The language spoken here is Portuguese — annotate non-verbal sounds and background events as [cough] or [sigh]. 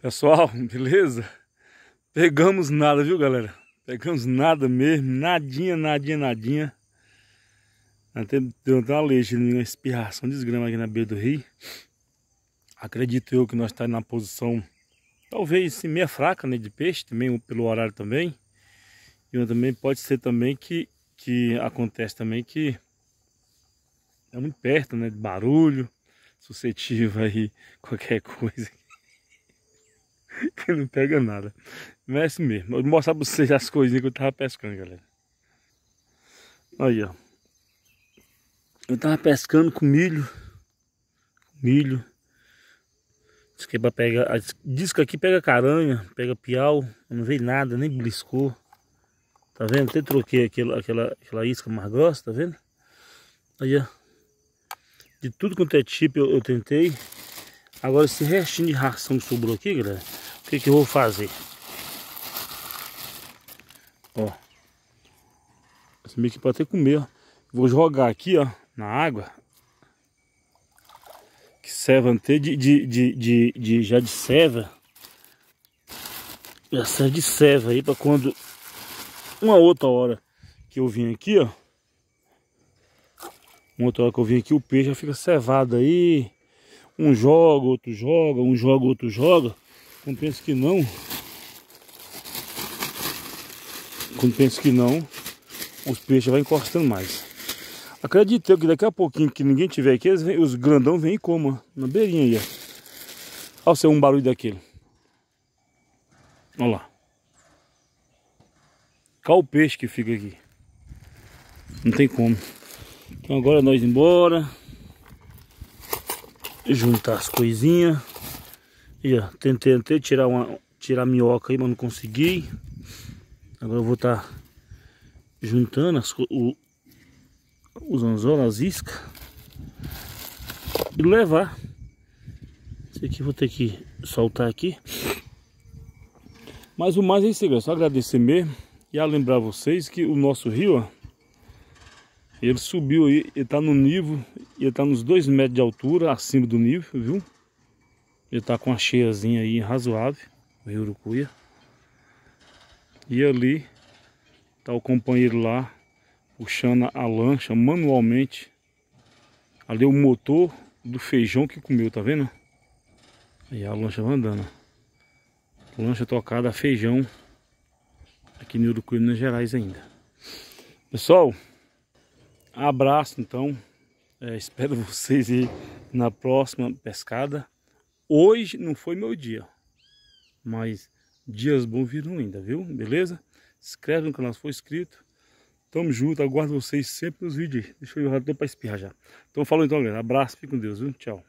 Pessoal, [laughs] beleza? Pegamos nada, viu, galera? Pegamos nada mesmo, nadinha, nadinha, nadinha. Até deu uma leixa, né? uma espirração desgrama aqui na beira do rio. Acredito eu que nós estamos tá na posição, talvez sim, meia fraca, né, de peixe, também pelo horário também. E também pode ser também que, que acontece também que é muito perto, né, de barulho, suscetível aí [laughs] qualquer coisa que [laughs] não pega nada. Mas é mesmo. vou mostrar pra vocês as coisinhas que eu tava pescando, galera. Aí, ó. Eu tava pescando com milho. Milho. Diz que é pegar. Diz que aqui pega caranha, pega piau. Não veio nada, nem bliscou. Tá vendo? Até troquei aquela, aquela, aquela isca mais grossa, tá vendo? Aí, ó. De tudo quanto é tipo eu, eu tentei. Agora esse restinho de ração que sobrou aqui, galera o que, que eu vou fazer? Ó. Esse meio que pode até comer, ó. Vou jogar aqui, ó, na água. Que serve até de, de, de, de, de já de serva. Já serve de serva aí para quando uma outra hora que eu vim aqui, ó. Uma outra hora que eu vim aqui, o peixe já fica cevado aí. Um joga, outro joga, um joga, outro joga. Quando penso que não, quando penso que não, os peixes vão encostando mais. Acredito que daqui a pouquinho que ninguém tiver aqui, os grandão vêm e coma na beirinha aí. Olha o seu um barulho daquele. Olha lá. Qual o peixe que fica aqui? Não tem como. Então agora nós embora. Juntar as coisinhas. E ó, tentei, tentei tirar uma tirar a minhoca aí, mas não consegui. Agora eu vou estar tá juntando as, o, os anzol, as iscas e levar. Esse aqui vou ter que soltar aqui. Mas o mais é isso, galera. Só agradecer mesmo e a lembrar vocês que o nosso rio, ó, ele subiu aí, ele tá no nível, ele tá nos dois metros de altura acima do nível, viu? Ele tá com uma cheiazinha aí razoável, o rio Urucuia. E ali tá o companheiro lá puxando a lancha manualmente. Ali é o motor do feijão que comeu, tá vendo? E a lancha vai andando. Lancha tocada a feijão aqui no Urucuia, Minas Gerais ainda. Pessoal, abraço então. É, espero [laughs] vocês aí na próxima pescada. Hoje não foi meu dia, mas dias bons virão ainda, viu? Beleza? Se inscreve no canal se for inscrito. Tamo junto, aguardo vocês sempre nos vídeos. Deixa eu ir até para espirrar já. Então falou então, galera. Abraço, fique com Deus, viu? Tchau.